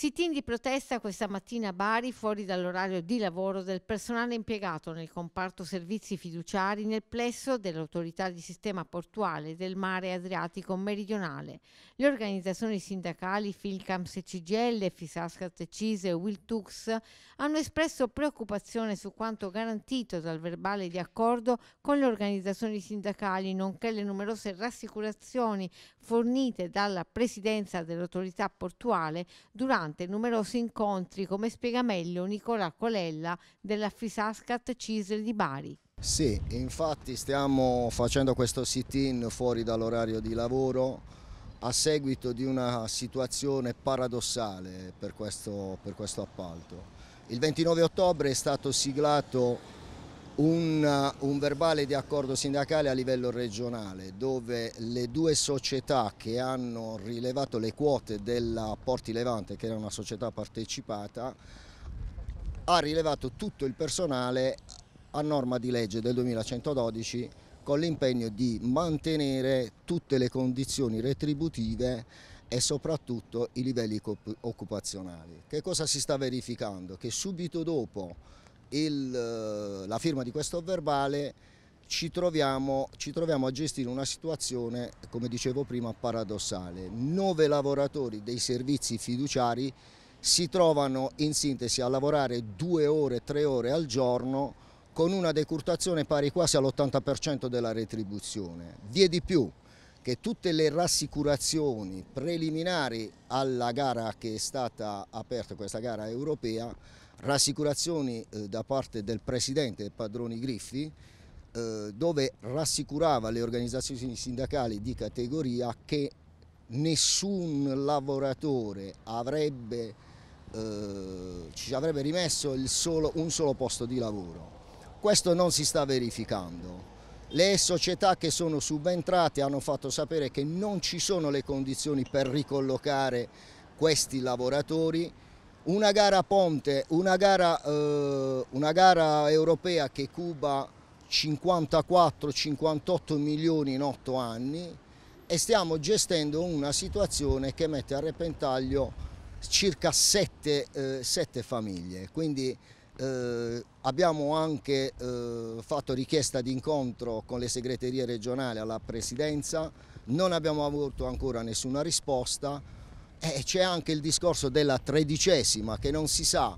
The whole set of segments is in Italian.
Sit-in di protesta questa mattina a Bari fuori dall'orario di lavoro del personale impiegato nel comparto servizi fiduciari nel plesso dell'autorità di sistema portuale del mare Adriatico meridionale. Le organizzazioni sindacali Filcams CGL, Fisascat CISE e Wiltux hanno espresso preoccupazione su quanto garantito dal verbale di accordo con le organizzazioni sindacali, nonché le numerose rassicurazioni fornite dalla presidenza dell'autorità portuale durante durante numerosi incontri, come spiega meglio Nicola Colella della Fisascat Cisl di Bari. Sì, infatti stiamo facendo questo sit-in fuori dall'orario di lavoro a seguito di una situazione paradossale per questo, per questo appalto. Il 29 ottobre è stato siglato un, eh, un, verbale di accordo sindacale a livello regionale dove le due società che hanno rilevato le quote della Porti Levante, che era una società partecipata, ha rilevato tutto il personale a norma di legge del 2112 con l'impegno di mantenere tutte le condizioni retributive e soprattutto i livelli occupazionali. Che cosa si sta verificando? Che subito dopo il, eh, la firma di questo verbale ci troviamo, ci troviamo, a gestire una situazione, come dicevo prima, paradossale. Nove lavoratori dei servizi fiduciari si trovano in sintesi a lavorare due ore, tre ore al giorno con una decurtazione pari quasi all'80% della retribuzione. Vi di più che tutte le rassicurazioni preliminari alla gara che è stata aperta, questa gara europea, rassicurazioni eh, da parte del presidente Padroni Griffi eh, dove rassicurava le organizzazioni sindacali di categoria che nessun lavoratore avrebbe, eh, ci avrebbe rimesso solo, un solo posto di lavoro. Questo non si sta verificando. Le società che sono subentrate hanno fatto sapere che non ci sono le condizioni per ricollocare questi lavoratori una gara ponte, una gara, eh, una gara europea che cuba 54-58 milioni in 8 anni e stiamo gestendo una situazione che mette a repentaglio circa 7, eh, 7 famiglie. Quindi eh, abbiamo anche eh, fatto richiesta di incontro con le segreterie regionali alla Presidenza, non abbiamo avuto ancora nessuna risposta, eh, e c'è anche il discorso della tredicesima che non si sa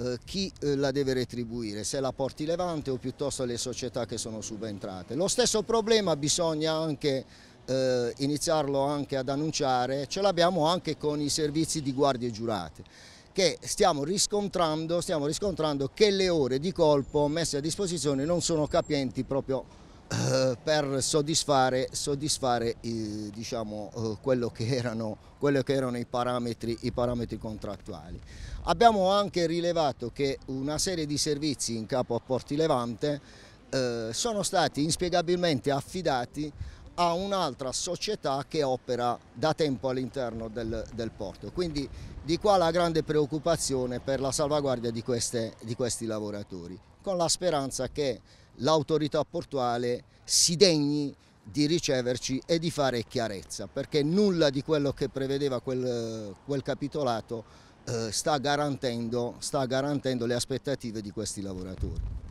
eh, chi eh, la deve retribuire, se la porti Levante o piuttosto le società che sono subentrate. Lo stesso problema bisogna anche eh, iniziarlo anche ad annunciare, ce l'abbiamo anche con i servizi di guardie giurate che stiamo riscontrando, stiamo riscontrando che le ore di colpo messe a disposizione non sono capienti proprio eh, per soddisfare, soddisfare eh, diciamo, eh, quello, che erano, quello, che erano, i parametri, i parametri contrattuali. Abbiamo anche rilevato che una serie di servizi in capo a Porti Levante eh, sono stati inspiegabilmente affidati a un'altra società che opera da tempo all'interno del, del, porto. Quindi di qua la grande preoccupazione per la salvaguardia di, queste, di questi lavoratori, con la speranza che l'autorità portuale si degni di riceverci e di fare chiarezza, perché nulla di quello che prevedeva quel, quel capitolato eh, sta, garantendo, sta garantendo le aspettative di questi lavoratori.